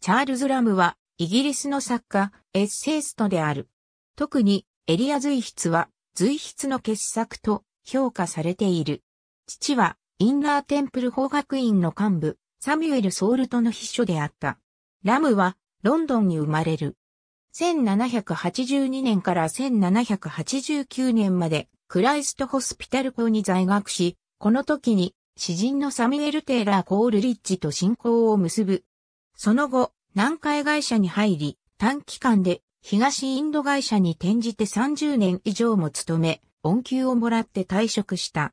チャールズ・ラムは、イギリスの作家、エッセイストである。特に、エリア随筆は、随筆の傑作と評価されている。父は、インラーテンプル法学院の幹部、サミュエル・ソールトの秘書であった。ラムは、ロンドンに生まれる。1782年から1789年まで、クライストホスピタル校に在学し、この時に、詩人のサミュエル・テイラー・コールリッジと信仰を結ぶその後、南海会社に入り、短期間で東インド会社に転じて30年以上も勤め、恩給をもらって退職した。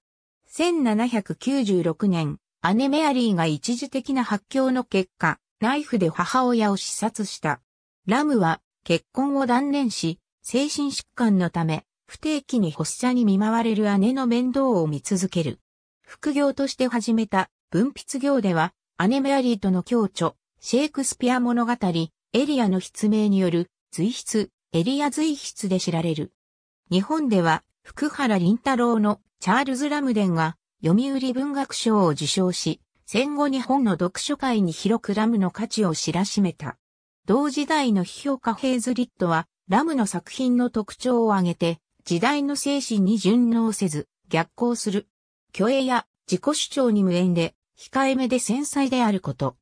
1796年、姉メアリーが一時的な発狂の結果、ナイフで母親を刺殺した。ラムは結婚を断念し、精神疾患のため、不定期に発作に見舞われる姉の面倒を見続ける。副業として始めた文筆業では、姉メアリーとの共著、シェイクスピア物語、エリアの筆名による、随筆、エリア随筆で知られる。日本では、福原林太郎のチャールズ・ラムデンが、読売文学賞を受賞し、戦後日本の読書界に広くラムの価値を知らしめた。同時代の批評家ヘイズリットは、ラムの作品の特徴を挙げて、時代の精神に順応せず、逆行する。虚栄や自己主張に無縁で、控えめで繊細であること。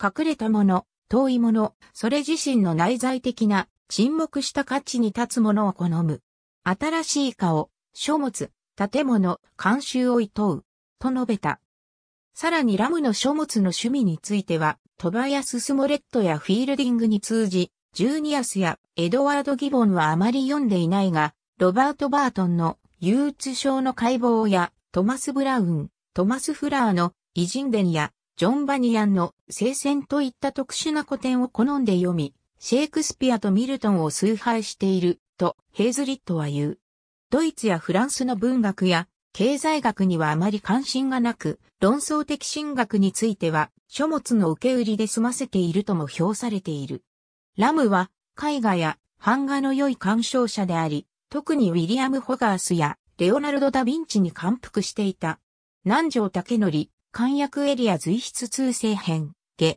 隠れたもの、遠いもの、それ自身の内在的な沈黙した価値に立つものを好む。新しい顔、書物、建物、慣習を厭う、と述べた。さらにラムの書物の趣味については、トバヤス・スモレットやフィールディングに通じ、ジューニアスやエドワード・ギボンはあまり読んでいないが、ロバート・バートンの憂鬱症の解剖やトマス・ブラウン、トマス・フラーの偉人伝やジョン・バニアンの聖戦といった特殊な古典を好んで読み、シェイクスピアとミルトンを崇拝している、とヘイズリットは言う。ドイツやフランスの文学や経済学にはあまり関心がなく、論争的神学については書物の受け売りで済ませているとも評されている。ラムは絵画や版画の良い鑑賞者であり、特にウィリアム・ホガースやレオナルド・ダ・ヴィンチに感服していた。南條武則、簡約エリア随筆通世編、下。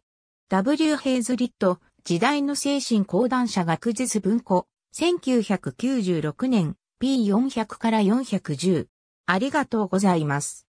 W ヘイズリット、時代の精神講談社学術文庫、1996年、P400 から410。ありがとうございます。